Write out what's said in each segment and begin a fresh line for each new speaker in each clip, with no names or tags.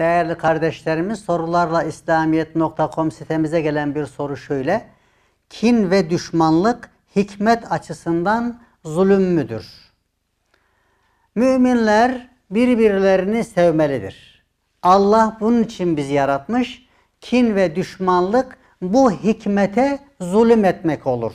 Değerli kardeşlerimiz sorularla İslamiyet.com sitemize gelen bir soru şöyle. Kin ve düşmanlık hikmet açısından zulüm müdür? Müminler birbirlerini sevmelidir. Allah bunun için bizi yaratmış. Kin ve düşmanlık bu hikmete zulüm etmek olur.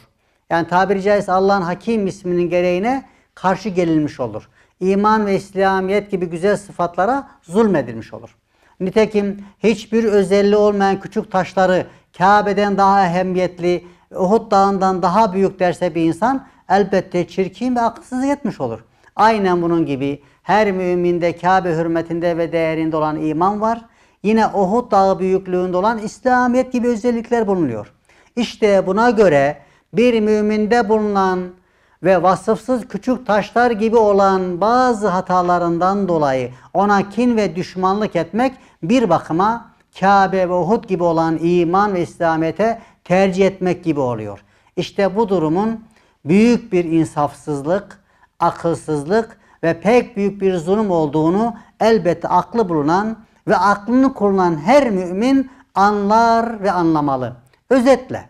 Yani tabiri caizse Allah'ın Hakim isminin gereğine karşı gelinmiş olur. İman ve İslamiyet gibi güzel sıfatlara zulmedilmiş olur. Nitekim hiçbir özelliği olmayan küçük taşları Kabe'den daha ehemmiyetli, Uhud dağından daha büyük derse bir insan elbette çirkin ve aksız yetmiş olur. Aynen bunun gibi her müminde Kabe hürmetinde ve değerinde olan iman var. Yine Uhud dağı büyüklüğünde olan İslamiyet gibi özellikler bulunuyor. İşte buna göre bir müminde bulunan ve vasıfsız küçük taşlar gibi olan bazı hatalarından dolayı ona kin ve düşmanlık etmek bir bakıma Kabe ve Uhud gibi olan iman ve İslamiyet'e tercih etmek gibi oluyor. İşte bu durumun büyük bir insafsızlık, akılsızlık ve pek büyük bir zulüm olduğunu elbette aklı bulunan ve aklını kullanan her mümin anlar ve anlamalı. Özetle,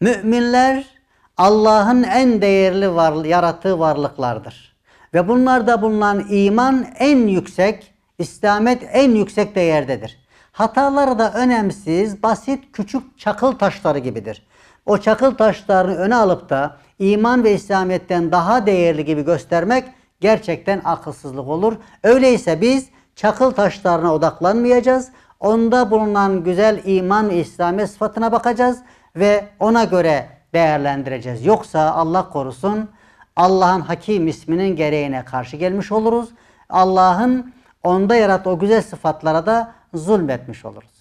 müminler Allah'ın en değerli var, yarattığı varlıklardır. Ve bunlarda bulunan iman en yüksek, İslamet en yüksek değerdedir. Hataları da önemsiz, basit, küçük çakıl taşları gibidir. O çakıl taşlarını öne alıp da iman ve İslamiyet'ten daha değerli gibi göstermek gerçekten akılsızlık olur. Öyleyse biz çakıl taşlarına odaklanmayacağız. Onda bulunan güzel iman ve İslamiyet sıfatına bakacağız ve ona göre değerlendireceğiz. Yoksa Allah korusun Allah'ın hakim isminin gereğine karşı gelmiş oluruz. Allah'ın onda yarattığı o güzel sıfatlara da zulmetmiş oluruz.